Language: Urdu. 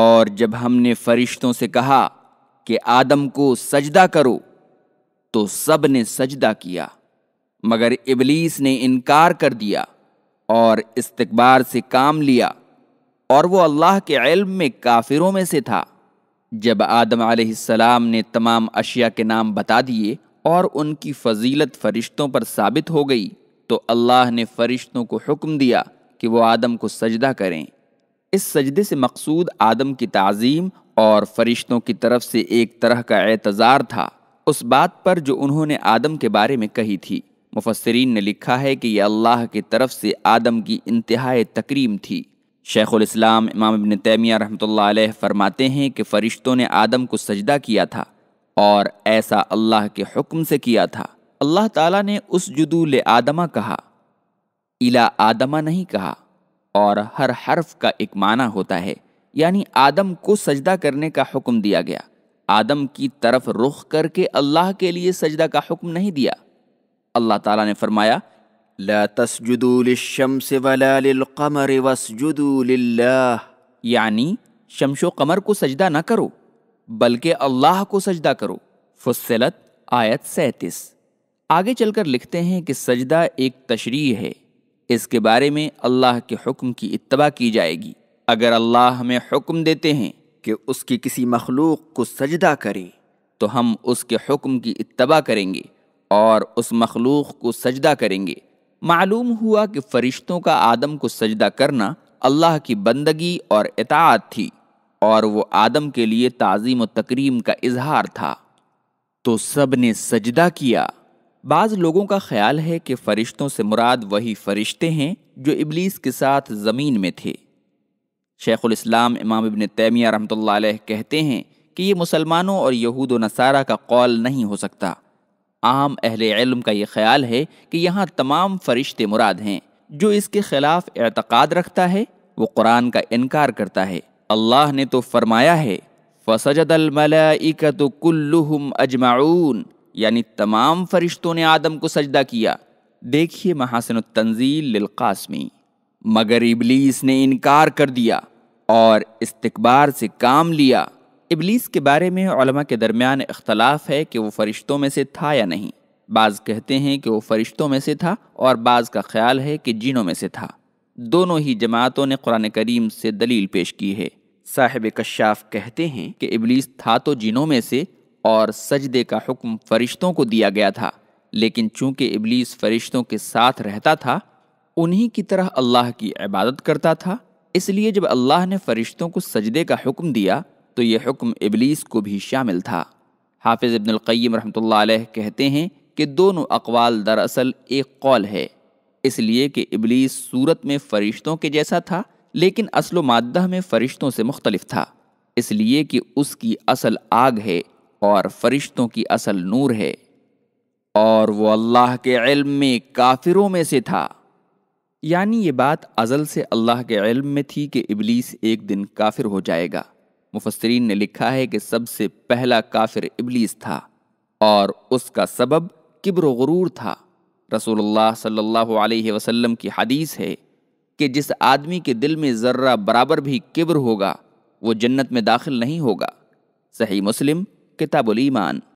اور جب ہم نے فرشتوں سے کہا کہ آدم کو سجدہ کرو تو سب نے سجدہ کیا مگر ابلیس نے انکار کر دیا اور استقبار سے کام لیا اور وہ اللہ کے علم میں کافروں میں سے تھا جب آدم علیہ السلام نے تمام اشیاء کے نام بتا دیے اور ان کی فضیلت فرشتوں پر ثابت ہو گئی تو اللہ نے فرشتوں کو حکم دیا کہ وہ آدم کو سجدہ کریں اس سجدے سے مقصود آدم کی تعظیم اور فرشتوں کی طرف سے ایک طرح کا اعتذار تھا اس بات پر جو انہوں نے آدم کے بارے میں کہی تھی مفسرین نے لکھا ہے کہ یہ اللہ کی طرف سے آدم کی انتہائی تکریم تھی شیخ الاسلام امام ابن تیمیہ رحمۃ اللہ علیہ فرماتے ہیں کہ فرشتوں نے آدم کو سجدہ کیا تھا اور ایسا اللہ کے حکم سے کیا تھا اللہ تعالیٰ نے اس جدول آدمہ کہا الا آدمہ نہیں کہا اور ہر حرف کا ایک معنی ہوتا ہے یعنی آدم کو سجدہ کرنے کا حکم دیا گیا آدم کی طرف رخ کر کے اللہ کے لیے سجدہ کا حکم نہیں دیا اللہ تعالیٰ نے فرمایا لا للشمس ولا للقمر یعنی شمش و قمر کو سجدہ نہ کرو بلکہ اللہ کو سجدہ کرو فصلت آیت سینتیس آگے چل کر لکھتے ہیں کہ سجدہ ایک تشریح ہے اس کے بارے میں اللہ کے حکم کی اتباع کی جائے گی اگر اللہ ہمیں حکم دیتے ہیں کہ اس کی کسی مخلوق کو سجدہ کرے تو ہم اس کے حکم کی اتباع کریں گے اور اس مخلوق کو سجدہ کریں گے معلوم ہوا کہ فرشتوں کا آدم کو سجدہ کرنا اللہ کی بندگی اور اطاعت تھی اور وہ آدم کے لیے تعظیم و تکریم کا اظہار تھا تو سب نے سجدہ کیا بعض لوگوں کا خیال ہے کہ فرشتوں سے مراد وہی فرشتے ہیں جو ابلیس کے ساتھ زمین میں تھے شیخ الاسلام امام ابن تیمیہ رحمۃ اللہ علیہ کہتے ہیں کہ یہ مسلمانوں اور یہود و نصارہ کا قول نہیں ہو سکتا عام اہل علم کا یہ خیال ہے کہ یہاں تمام فرشتے مراد ہیں جو اس کے خلاف اعتقاد رکھتا ہے وہ قرآن کا انکار کرتا ہے اللہ نے تو فرمایا ہے فسجد الملائکت کلہم اجمعون یعنی تمام فرشتوں نے آدم کو سجدہ کیا دیکھیے محاسن التنزیل للقاسمی مگر ابلیس نے انکار کر دیا اور استقبار سے کام لیا ابلیس کے بارے میں علماء کے درمیان اختلاف ہے کہ وہ فرشتوں میں سے تھا یا نہیں بعض کہتے ہیں کہ وہ فرشتوں میں سے تھا اور بعض کا خیال ہے کہ جینوں میں سے تھا دونوں ہی جماعتوں نے قرآن کریم سے دلیل پیش کی ہے صاحب کشاف کہتے ہیں کہ ابلیس تھا تو جنوں میں سے اور سجدے کا حکم فرشتوں کو دیا گیا تھا لیکن چونکہ ابلیس فرشتوں کے ساتھ رہتا تھا انہی کی طرح اللہ کی عبادت کرتا تھا اس لیے جب اللہ نے فرشتوں کو سجدے کا حکم دیا تو یہ حکم ابلیس کو بھی شامل تھا حافظ ابن القیم رحمۃ اللہ علیہ کہتے ہیں کہ دونوں اقوال دراصل ایک قول ہے اس لیے کہ ابلیس صورت میں فرشتوں کے جیسا تھا لیکن اصل و مادہ میں فرشتوں سے مختلف تھا اس لیے کہ اس کی اصل آگ ہے اور فرشتوں کی اصل نور ہے اور وہ اللہ کے علم میں کافروں میں سے تھا یعنی یہ بات ازل سے اللہ کے علم میں تھی کہ ابلیس ایک دن کافر ہو جائے گا مفسرین نے لکھا ہے کہ سب سے پہلا کافر ابلیس تھا اور اس کا سبب کبر و غرور تھا رسول اللہ صلی اللہ علیہ وسلم کی حدیث ہے کہ جس آدمی کے دل میں ذرہ برابر بھی کبر ہوگا وہ جنت میں داخل نہیں ہوگا صحیح مسلم کتاب الایمان